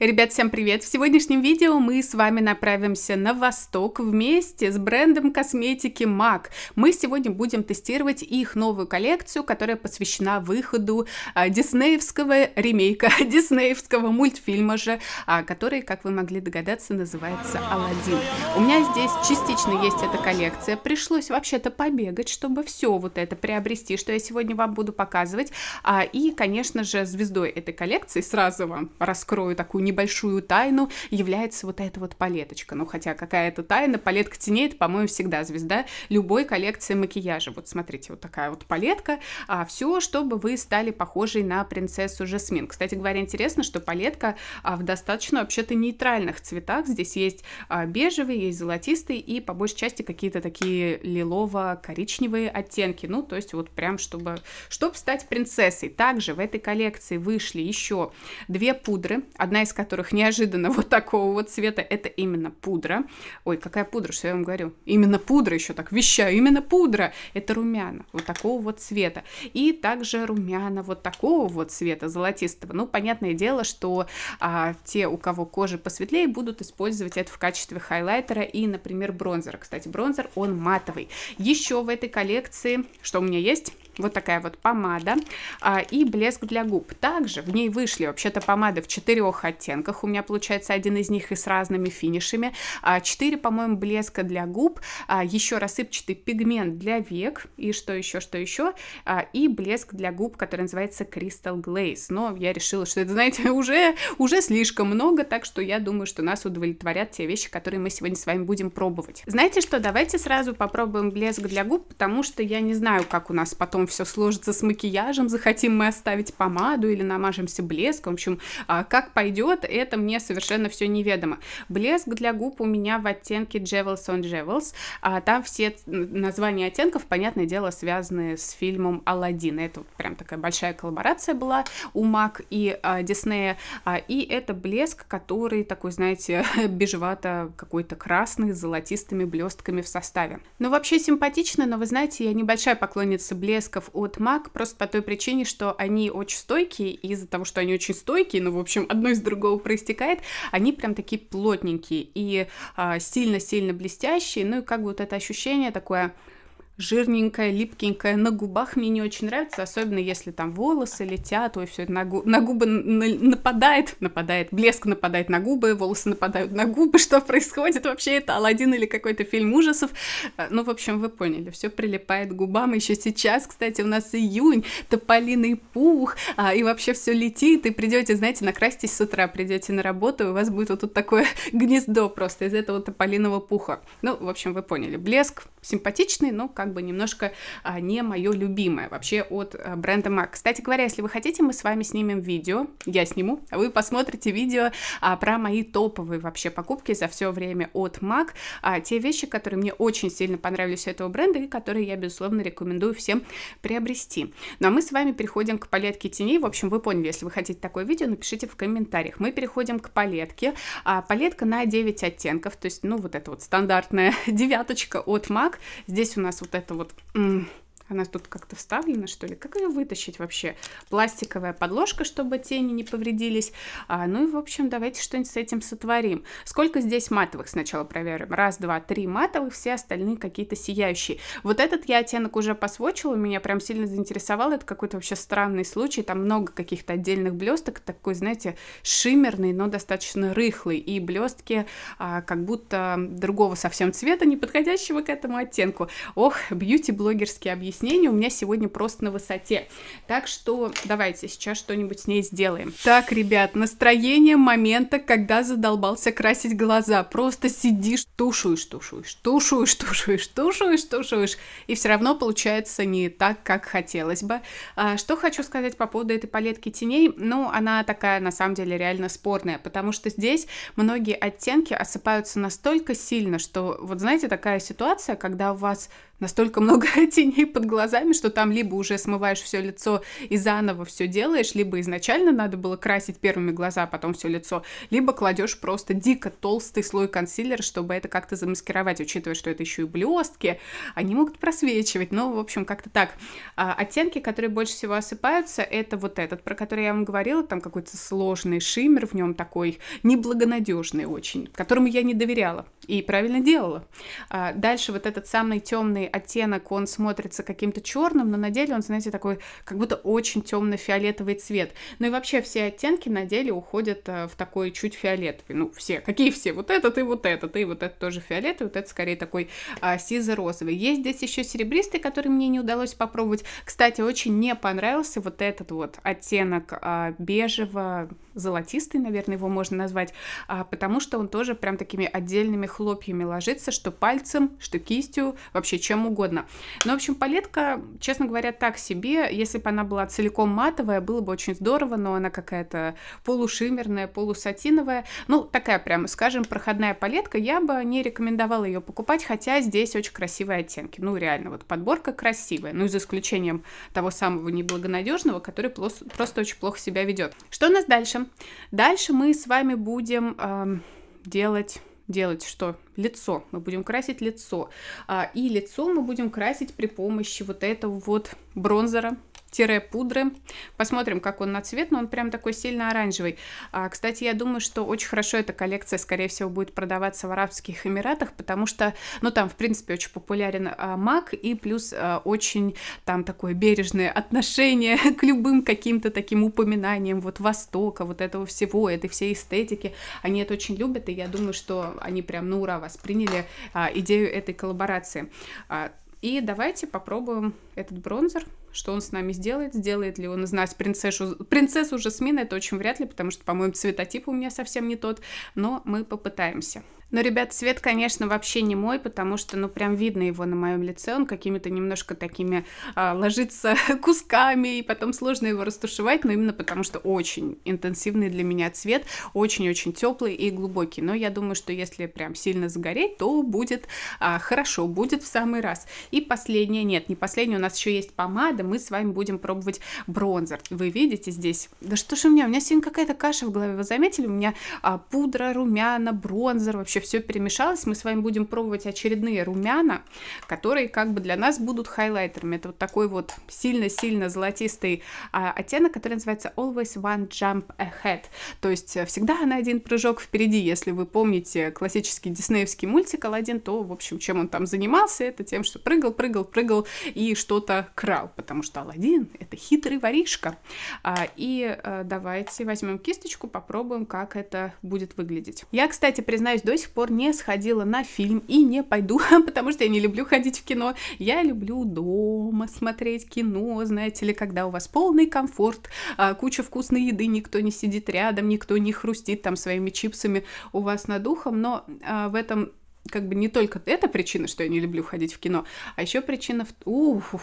Ребят, всем привет! В сегодняшнем видео мы с вами направимся на восток вместе с брендом косметики MAC. Мы сегодня будем тестировать их новую коллекцию, которая посвящена выходу а, диснеевского ремейка, диснеевского мультфильма же, а, который, как вы могли догадаться, называется «Аладдин». У меня здесь частично есть эта коллекция. Пришлось вообще-то побегать, чтобы все вот это приобрести, что я сегодня вам буду показывать. А, и, конечно же, звездой этой коллекции сразу вам раскрою такую небольшую тайну является вот эта вот палеточка. Ну, хотя какая-то тайна, палетка теней, это, по-моему, всегда звезда любой коллекции макияжа. Вот смотрите, вот такая вот палетка. А, все, чтобы вы стали похожей на принцессу Жасмин. Кстати говоря, интересно, что палетка а, в достаточно вообще-то нейтральных цветах. Здесь есть а, бежевый, есть золотистый и по большей части какие-то такие лилово-коричневые оттенки. Ну, то есть вот прям, чтобы, чтобы стать принцессой. Также в этой коллекции вышли еще две пудры, одна из которых неожиданно вот такого вот цвета, это именно пудра. Ой, какая пудра, что я вам говорю? Именно пудра еще так вещаю, именно пудра. Это румяна вот такого вот цвета. И также румяна вот такого вот цвета, золотистого. Ну, понятное дело, что а, те, у кого кожа посветлее, будут использовать это в качестве хайлайтера и, например, бронзера. Кстати, бронзер, он матовый. Еще в этой коллекции, что у меня есть? Вот такая вот помада а, и блеск для губ. Также в ней вышли вообще-то помады в четырех оттенках. У меня получается один из них и с разными финишами. А, четыре, по-моему, блеска для губ. А, еще рассыпчатый пигмент для век. И что еще, что еще. А, и блеск для губ, который называется Crystal Glaze. Но я решила, что это, знаете, уже, уже слишком много. Так что я думаю, что нас удовлетворят те вещи, которые мы сегодня с вами будем пробовать. Знаете что, давайте сразу попробуем блеск для губ, потому что я не знаю, как у нас потом все сложится с макияжем, захотим мы оставить помаду или намажемся блеском, в общем, а, как пойдет, это мне совершенно все неведомо. Блеск для губ у меня в оттенке Jewels on Jewels, а, там все названия оттенков, понятное дело, связаны с фильмом Алладин это прям такая большая коллаборация была у Мак и а, Диснея, и это блеск, который такой, знаете, бежевато какой-то красный с золотистыми блестками в составе. Ну, вообще симпатично, но вы знаете, я небольшая поклонница блеска дисков от Мак просто по той причине, что они очень стойкие, и из-за того, что они очень стойкие, ну, в общем, одно из другого проистекает, они прям такие плотненькие и а, сильно-сильно блестящие, ну и как бы вот это ощущение такое жирненькая, липкенькая, на губах мне не очень нравится, особенно если там волосы летят, ой, все это на, губ, на губы на, нападает, нападает, блеск нападает на губы, волосы нападают на губы, что происходит вообще, это Алладин или какой-то фильм ужасов, а, ну, в общем, вы поняли, все прилипает к губам, еще сейчас, кстати, у нас июнь, тополиный пух, а, и вообще все летит, и придете, знаете, накраситесь с утра, придете на работу, и у вас будет вот тут такое гнездо просто из этого тополиного пуха, ну, в общем, вы поняли, блеск симпатичный, но как как бы немножко а, не мое любимое вообще от а, бренда MAC. Кстати говоря, если вы хотите, мы с вами снимем видео, я сниму, а вы посмотрите видео а, про мои топовые вообще покупки за все время от MAC, а, те вещи, которые мне очень сильно понравились у этого бренда и которые я, безусловно, рекомендую всем приобрести. Ну а мы с вами переходим к палетке теней. В общем, вы поняли, если вы хотите такое видео, напишите в комментариях. Мы переходим к палетке. А, палетка на 9 оттенков, то есть, ну, вот это вот стандартная девяточка от MAC. Здесь у нас вот это вот... Она тут как-то вставлена, что ли? Как ее вытащить вообще? Пластиковая подложка, чтобы тени не повредились. А, ну и, в общем, давайте что-нибудь с этим сотворим. Сколько здесь матовых сначала проверим? Раз, два, три матовых, все остальные какие-то сияющие. Вот этот я оттенок уже посвочила, меня прям сильно заинтересовал. Это какой-то вообще странный случай. Там много каких-то отдельных блесток, такой, знаете, шиммерный, но достаточно рыхлый. И блестки а, как будто другого совсем цвета, не подходящего к этому оттенку. Ох, бьюти блогерский объяснения объяснение у меня сегодня просто на высоте. Так что давайте сейчас что-нибудь с ней сделаем. Так, ребят, настроение момента, когда задолбался красить глаза. Просто сидишь, тушуешь, тушуешь, тушуешь, тушуешь, тушуешь, тушуешь, и все равно получается не так, как хотелось бы. А, что хочу сказать по поводу этой палетки теней? Ну, она такая, на самом деле, реально спорная, потому что здесь многие оттенки осыпаются настолько сильно, что, вот знаете, такая ситуация, когда у вас настолько много теней под глазами, что там либо уже смываешь все лицо и заново все делаешь, либо изначально надо было красить первыми глаза, а потом все лицо, либо кладешь просто дико толстый слой консилера, чтобы это как-то замаскировать, учитывая, что это еще и блестки, они могут просвечивать, ну, в общем, как-то так. А, оттенки, которые больше всего осыпаются, это вот этот, про который я вам говорила, там какой-то сложный шиммер, в нем такой неблагонадежный очень, которому я не доверяла и правильно делала. А, дальше вот этот самый темный оттенок, он смотрится каким-то черным, но на деле он, знаете, такой как будто очень темно-фиолетовый цвет. Ну и вообще все оттенки на деле уходят э, в такой чуть фиолетовый. Ну все, какие все? Вот этот и вот этот, и вот этот тоже фиолетовый, вот это скорее такой а, сизо-розовый. Есть здесь еще серебристый, который мне не удалось попробовать. Кстати, очень не понравился вот этот вот оттенок а, бежево-золотистый, наверное, его можно назвать, а, потому что он тоже прям такими отдельными хлопьями ложиться, что пальцем, что кистью, вообще чем угодно. Но, ну, в общем, палетка, честно говоря, так себе. Если бы она была целиком матовая, было бы очень здорово, но она какая-то полушиммерная, полусатиновая. Ну, такая прямо, скажем, проходная палетка. Я бы не рекомендовала ее покупать, хотя здесь очень красивые оттенки. Ну, реально, вот подборка красивая. Ну, за исключением того самого неблагонадежного, который просто очень плохо себя ведет. Что у нас дальше? Дальше мы с вами будем э, делать делать что? Лицо. Мы будем красить лицо. А, и лицо мы будем красить при помощи вот этого вот бронзера тире пудры. Посмотрим, как он на цвет, но он прям такой сильно оранжевый. А, кстати, я думаю, что очень хорошо эта коллекция, скорее всего, будет продаваться в Арабских Эмиратах, потому что, ну, там, в принципе, очень популярен а, мак, и плюс а, очень там такое бережное отношение к любым каким-то таким упоминаниям вот Востока, вот этого всего, этой всей эстетики. Они это очень любят, и я думаю, что они прям на ура восприняли а, идею этой коллаборации. А, и давайте попробуем этот бронзер, что он с нами сделает, сделает ли он из нас принцессу, принцессу Жасмина, это очень вряд ли, потому что, по-моему, цветотип у меня совсем не тот, но мы попытаемся. Но, ребят, цвет, конечно, вообще не мой, потому что, ну, прям видно его на моем лице. Он какими-то немножко такими а, ложится кусками, и потом сложно его растушевать, но именно потому что очень интенсивный для меня цвет, очень-очень теплый и глубокий. Но я думаю, что если прям сильно загореть, то будет а, хорошо, будет в самый раз. И последнее, нет, не последнее, у нас еще есть помада, мы с вами будем пробовать бронзер. Вы видите здесь, да что же у меня, у меня сегодня какая-то каша в голове, вы заметили? У меня а, пудра, румяна, бронзер, вообще вообще все перемешалось. Мы с вами будем пробовать очередные румяна, которые как бы для нас будут хайлайтерами. Это вот такой вот сильно-сильно золотистый а, оттенок, который называется Always One Jump Ahead. То есть э, всегда на один прыжок впереди. Если вы помните классический диснеевский мультик Алладин, то, в общем, чем он там занимался, это тем, что прыгал, прыгал, прыгал и что-то крал, потому что Алладин — это хитрый воришка. А, и а, давайте возьмем кисточку, попробуем, как это будет выглядеть. Я, кстати, признаюсь, до сих сих пор не сходила на фильм и не пойду, потому что я не люблю ходить в кино. Я люблю дома смотреть кино, знаете ли, когда у вас полный комфорт, а, куча вкусной еды, никто не сидит рядом, никто не хрустит там своими чипсами у вас над ухом, но а, в этом как бы не только эта причина, что я не люблю ходить в кино, а еще причина в... Ух,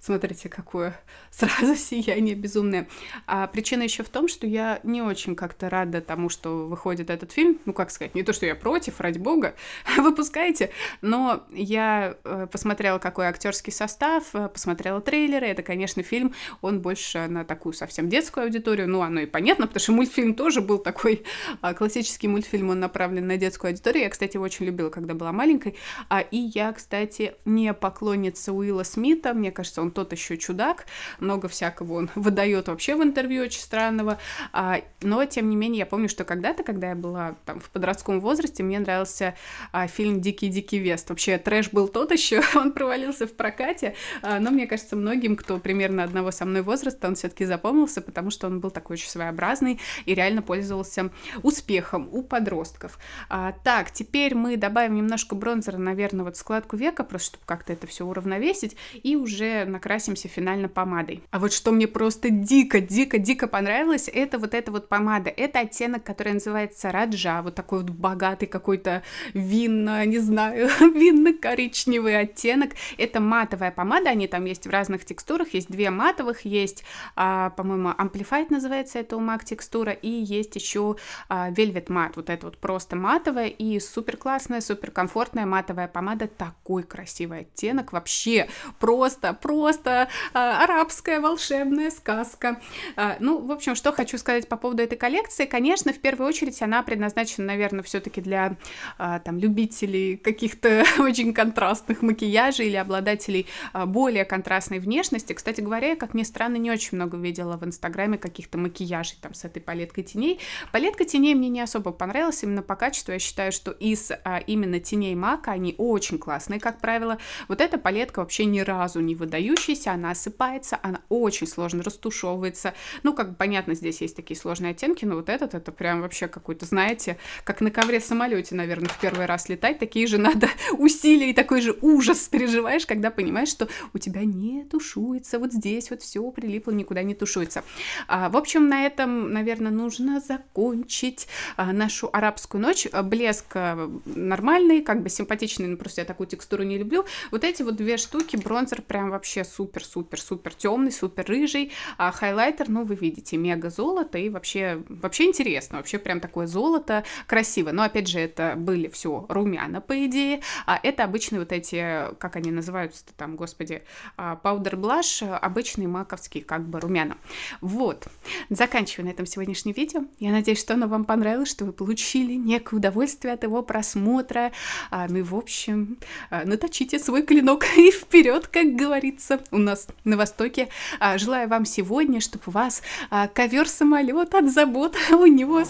смотрите, какое сразу сияние безумное. А причина еще в том, что я не очень как-то рада тому, что выходит этот фильм. Ну, как сказать, не то, что я против, ради бога, выпускайте, но я э, посмотрела, какой актерский состав, э, посмотрела трейлеры. Это, конечно, фильм, он больше на такую совсем детскую аудиторию. Ну, оно и понятно, потому что мультфильм тоже был такой а, классический мультфильм, он направлен на детскую аудиторию. Я, кстати, его очень люблю любила, когда была маленькой. А, и я, кстати, не поклонница Уилла Смита. Мне кажется, он тот еще чудак. Много всякого он выдает вообще в интервью очень странного. А, но, тем не менее, я помню, что когда-то, когда я была там в подростковом возрасте, мне нравился а, фильм «Дикий-дикий Вест». Вообще, трэш был тот еще, он провалился в прокате. А, но, мне кажется, многим, кто примерно одного со мной возраста, он все-таки запомнился, потому что он был такой очень своеобразный и реально пользовался успехом у подростков. А, так, теперь мы добавим немножко бронзера, наверное, вот складку века, просто чтобы как-то это все уравновесить, и уже накрасимся финально помадой. А вот что мне просто дико, дико, дико понравилось, это вот эта вот помада. Это оттенок, который называется раджа, вот такой вот богатый какой-то винно, не знаю, винно-коричневый оттенок. Это матовая помада, они там есть в разных текстурах, есть две матовых, есть, а, по-моему, Amplified называется эта у MAC текстура, и есть еще а, Velvet Matte, вот это вот просто матовая и супер классная классная, суперкомфортная матовая помада, такой красивый оттенок, вообще просто, просто э, арабская волшебная сказка. Э, ну, в общем, что хочу сказать по поводу этой коллекции, конечно, в первую очередь она предназначена, наверное, все-таки для э, там любителей каких-то очень контрастных макияжей или обладателей э, более контрастной внешности. Кстати говоря, я, как ни странно, не очень много видела в Инстаграме каких-то макияжей там с этой палеткой теней. Палетка теней мне не особо понравилась именно по качеству. Я считаю, что из а, именно теней мака, они очень классные, как правило. Вот эта палетка вообще ни разу не выдающаяся, она осыпается, она очень сложно растушевывается. Ну, как понятно, здесь есть такие сложные оттенки, но вот этот, это прям вообще какой-то, знаете, как на ковре-самолете, наверное, в первый раз летать, такие же надо усилия и такой же ужас переживаешь, когда понимаешь, что у тебя не тушуется, вот здесь вот все прилипло, никуда не тушуется. А, в общем, на этом, наверное, нужно закончить а, нашу арабскую ночь. Блеск на нормальные, как бы симпатичные, но ну, просто я такую текстуру не люблю. Вот эти вот две штуки, бронзер прям вообще супер-супер-супер темный, супер рыжий, а хайлайтер, ну, вы видите, мега золото и вообще, вообще интересно, вообще прям такое золото красиво. Но, опять же, это были все румяна, по идее, а это обычные вот эти, как они называются там, господи, а, паудер блаш, обычные маковские как бы румяна. Вот, заканчиваю на этом сегодняшнее видео. Я надеюсь, что оно вам понравилось, что вы получили некое удовольствие от его просмотра, утра. А, ну и в общем, а, наточите свой клинок и вперед, как говорится, у нас на Востоке. А, желаю вам сегодня, чтобы у вас а, ковер-самолет от забот у него,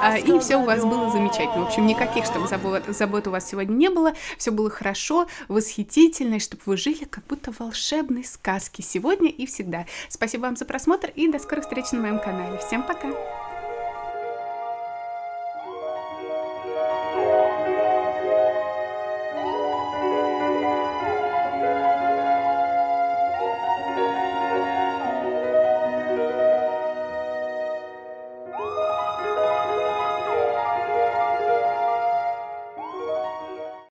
а, и все у вас было замечательно. В общем, никаких, чтобы забот, забот у вас сегодня не было, все было хорошо, восхитительно, и чтобы вы жили как будто в волшебной сказке сегодня и всегда. Спасибо вам за просмотр и до скорых встреч на моем канале. Всем пока!